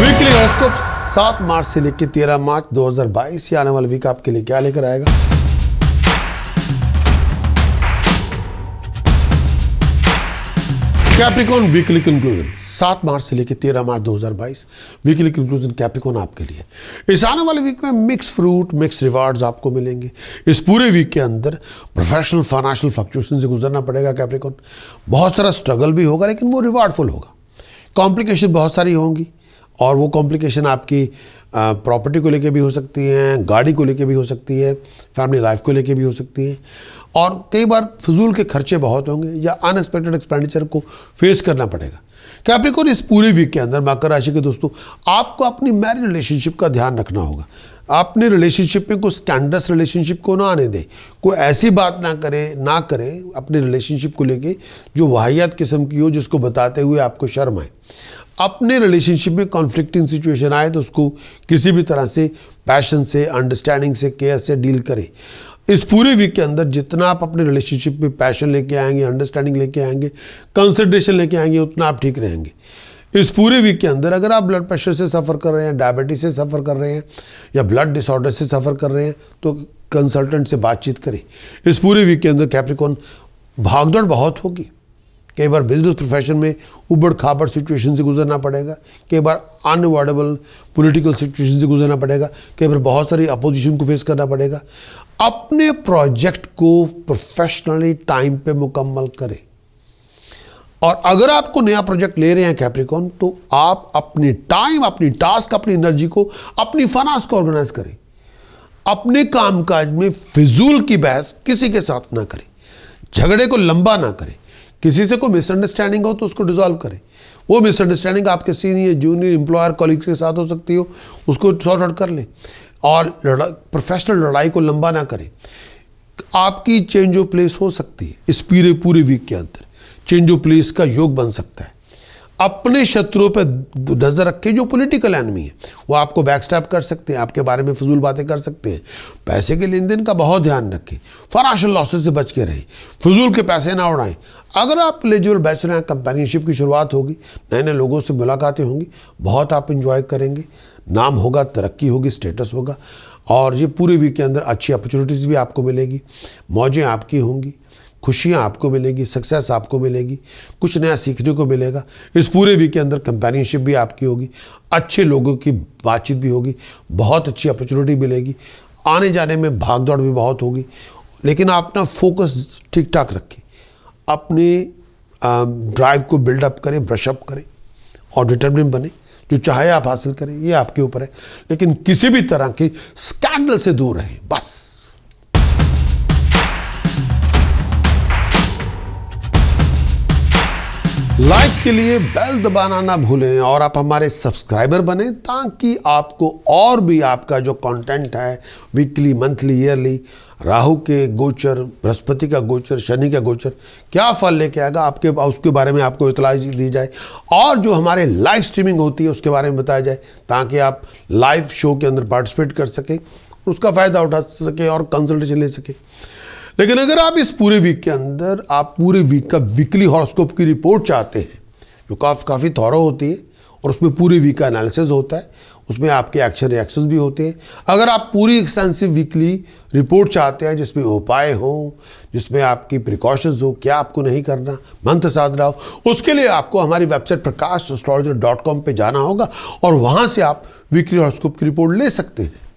weekly horoscope सात मार्च से लेकर तेरह मार्च 2022 ये आने वाला वीक आपके लिए क्या लेकर आएगा कैप्रिकॉन वीकली कंक्लूजन सात मार्च से लेकर तेरह मार्च 2022 वीकली कंक्लूजन कैप्रिकॉन आपके लिए इस आने वाले वीक में मिक्स फ्रूट मिक्स रिवार्ड्स आपको मिलेंगे इस पूरे वीक के अंदर प्रोफेशनल फाइनेंशियल फ्लक्चुएशन से गुजरना पड़ेगा कैप्रिकॉन बहुत सारा स्ट्रगल भी होगा लेकिन वो रिवार्डफुल होगा कॉम्प्लिकेशन बहुत सारी होंगी और वो कॉम्प्लिकेशन आपकी प्रॉपर्टी को लेके भी हो सकती हैं गाड़ी को लेके भी हो सकती है फैमिली लाइफ को लेके भी हो सकती है और कई बार फजूल के खर्चे बहुत होंगे या अनएक्सपेक्टेड एक्सपेंडिचर को फेस करना पड़ेगा कैप्रिकॉन इस पूरे वीक के अंदर मकर राशि के दोस्तों आपको अपनी मैरिज रिलेशनशिप का ध्यान रखना होगा आपने रिलेशनशिप में कोई स्कैंडस रिलेशनशिप को ना आने दें कोई ऐसी बात ना करें ना करें अपने रिलेशनशिप को लेके जो वाहियात किस्म की हो जिसको बताते हुए आपको शर्म आए अपने रिलेशनशिप में कॉन्फ्लिक्टिंग सिचुएशन आए तो उसको किसी भी तरह से पैशन से अंडरस्टैंडिंग से केयर से डील करें इस पूरे वीक के अंदर जितना आप अपने रिलेशनशिप में पैशन लेके आएंगे अंडरस्टैंडिंग लेके आएंगे कंसल्ट्रेशन लेके आएंगे उतना आप ठीक रहेंगे इस पूरे वीक के अंदर अगर आप ब्लड प्रेशर से सफ़र कर रहे हैं डायबिटीज़ से सफ़र कर रहे हैं या ब्लड डिसऑर्डर से सफ़र कर रहे हैं तो कंसल्टेंट से बातचीत करें इस पूरे वीक के अंदर कैप्रिकॉन भागदौड़ बहुत होगी कई बार बिजनेस प्रोफेशन में उबड़ खाबड़ सिचुएशन से गुजरना पड़ेगा कई बार अनवॉर्डेबल पॉलिटिकल सिचुएशन से गुजरना पड़ेगा कई बार बहुत सारी अपोजिशन को फेस करना पड़ेगा अपने प्रोजेक्ट को प्रोफेशनली टाइम पे मुकम्मल करें और अगर आपको नया प्रोजेक्ट ले रहे हैं कैप्रिकॉन तो आप अपने टाइम अपनी टास्क अपनी एनर्जी को अपनी फनास को ऑर्गेनाइज करें अपने कामकाज में फिजूल की बहस किसी के साथ ना करें झगड़े को लंबा ना करें किसी से कोई मिसअंडरस्टैंडिंग हो तो उसको डिजॉल्व करें वो मिसअंडरस्टैंडिंग आपके सीनियर जूनियर इंप्लॉयर कॉलीग्स के साथ हो सकती हो उसको सॉर्ट आउट कर लें और प्रोफेशनल लड़ाई को लंबा ना करें आपकी चेंज ऑफ प्लेस हो सकती है इस पूरे पूरे वीक के अंदर चेंज ऑफ प्लेस का योग बन सकता है अपने शत्रुओं पर नज़र रखें जो पॉलिटिकल एनमी है वो आपको बैकस्टैप कर सकते हैं आपके बारे में फजूल बातें कर सकते हैं पैसे के लेन देन का बहुत ध्यान रखें फराश लॉसेज से बच के रहें फजूल के पैसे ना उड़ाएं अगर आप एलिजिबल बैचलर हैं कंपेनियनशिप की शुरुआत होगी नए नए लोगों से मुलाकातें होंगी बहुत आप इन्जॉय करेंगे नाम होगा तरक्की होगी स्टेटस होगा और ये पूरे वीक के अंदर अच्छी अपॉर्चुनिटीज़ भी आपको मिलेगी मौजें आपकी होंगी खुशियाँ आपको मिलेंगी सक्सेस आपको मिलेगी कुछ नया सीखने को मिलेगा इस पूरे वीक के अंदर कंपेनियनशिप भी आपकी होगी अच्छे लोगों की बातचीत भी होगी बहुत अच्छी अपॉर्चुनिटी मिलेगी आने जाने में भाग दौड़ भी बहुत होगी लेकिन आप अपना फोकस ठीक ठाक रखें अपने ड्राइव को बिल्डअप करें ब्रशअप करें और डिटर्मिन बने जो चाहे आप हासिल करें ये आपके ऊपर है लेकिन किसी भी तरह के स्कैंडल से दूर रहें बस लाइक के लिए बेल दबाना ना भूलें और आप हमारे सब्सक्राइबर बने ताकि आपको और भी आपका जो कंटेंट है वीकली मंथली ईयरली राहु के गोचर बृहस्पति का गोचर शनि का गोचर क्या फल लेके आएगा आपके उसके बारे में आपको इतला दी जाए और जो हमारे लाइव स्ट्रीमिंग होती है उसके बारे में बताया जाए ताकि आप लाइव शो के अंदर पार्टिसिपेट कर सकें उसका फ़ायदा उठा सकें और कंसल्टेशन ले सकें लेकिन अगर आप इस पूरे वीक के अंदर आप पूरे वीक का वीकली हॉरोस्कोप की रिपोर्ट चाहते हैं जो काफ़ काफ़ी थौरों होती है और उसमें पूरे वीक का एनालिसिस होता है उसमें आपके एक्शन रिएक्शन भी होते हैं अगर आप पूरी एक्सटेंसिव वीकली रिपोर्ट चाहते हैं जिसमें उपाय हो जिसमें आपकी प्रिकॉशंस हो क्या आपको नहीं करना मंत्र साधना हो उसके लिए आपको हमारी website Prakash astrologer dot com पर जाना होगा और वहाँ से आप वीकली हॉरोस्कोप की रिपोर्ट ले सकते हैं